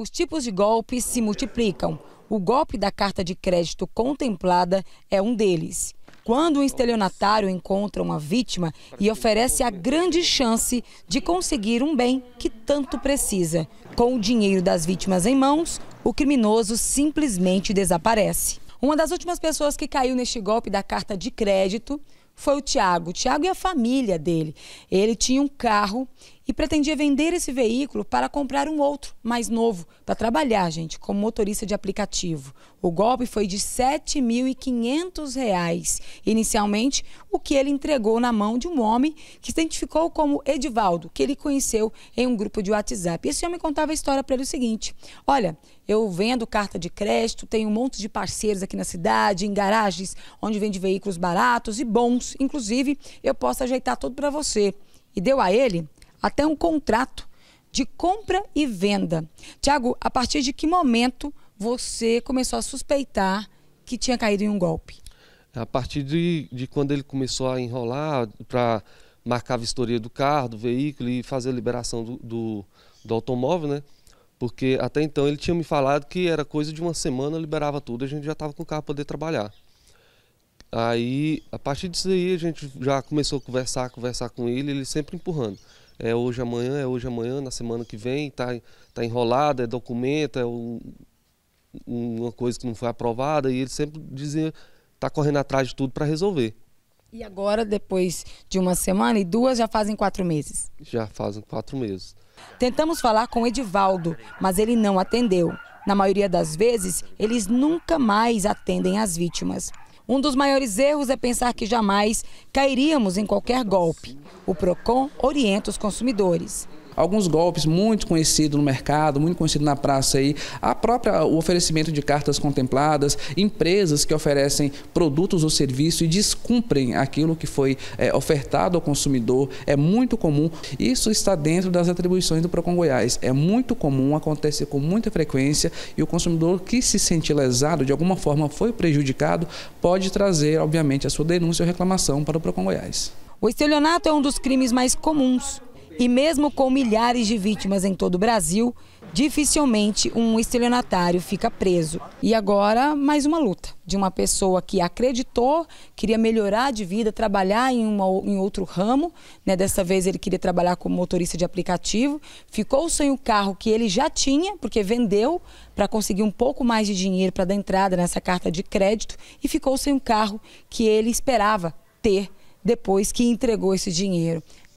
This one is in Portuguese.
Os tipos de golpes se multiplicam. O golpe da carta de crédito contemplada é um deles. Quando um estelionatário encontra uma vítima e oferece a grande chance de conseguir um bem que tanto precisa. Com o dinheiro das vítimas em mãos, o criminoso simplesmente desaparece. Uma das últimas pessoas que caiu neste golpe da carta de crédito foi o Tiago. O Tiago e a família dele. Ele tinha um carro e pretendia vender esse veículo para comprar um outro, mais novo, para trabalhar, gente, como motorista de aplicativo. O golpe foi de R$ 7.500, inicialmente, o que ele entregou na mão de um homem que se identificou como Edivaldo, que ele conheceu em um grupo de WhatsApp. Esse homem contava a história para ele o seguinte: Olha, eu vendo carta de crédito, tenho um monte de parceiros aqui na cidade, em garagens onde vende veículos baratos e bons, inclusive, eu posso ajeitar tudo para você. E deu a ele até um contrato de compra e venda. Tiago, a partir de que momento você começou a suspeitar que tinha caído em um golpe? A partir de, de quando ele começou a enrolar para marcar a vistoria do carro, do veículo e fazer a liberação do, do, do automóvel, né? Porque até então ele tinha me falado que era coisa de uma semana, liberava tudo, a gente já estava com o carro para poder trabalhar. Aí, a partir disso aí, a gente já começou a conversar, conversar com ele, ele sempre empurrando é hoje amanhã, é hoje amanhã, na semana que vem, está tá enrolado, é documento, é um, uma coisa que não foi aprovada, e ele sempre dizia, está correndo atrás de tudo para resolver. E agora, depois de uma semana e duas, já fazem quatro meses? Já fazem quatro meses. Tentamos falar com Edivaldo, mas ele não atendeu. Na maioria das vezes, eles nunca mais atendem as vítimas. Um dos maiores erros é pensar que jamais cairíamos em qualquer golpe. O PROCON orienta os consumidores alguns golpes muito conhecidos no mercado, muito conhecido na praça aí, a própria o oferecimento de cartas contempladas, empresas que oferecem produtos ou serviços e descumprem aquilo que foi é, ofertado ao consumidor, é muito comum. Isso está dentro das atribuições do Procon Goiás. É muito comum, acontece com muita frequência e o consumidor que se sente lesado, de alguma forma foi prejudicado, pode trazer, obviamente, a sua denúncia ou reclamação para o Procon Goiás. O estelionato é um dos crimes mais comuns. E mesmo com milhares de vítimas em todo o Brasil, dificilmente um estelionatário fica preso. E agora, mais uma luta de uma pessoa que acreditou, queria melhorar de vida, trabalhar em, uma, em outro ramo. Né? Dessa vez ele queria trabalhar como motorista de aplicativo. Ficou sem o carro que ele já tinha, porque vendeu para conseguir um pouco mais de dinheiro para dar entrada nessa carta de crédito. E ficou sem o carro que ele esperava ter depois que entregou esse dinheiro.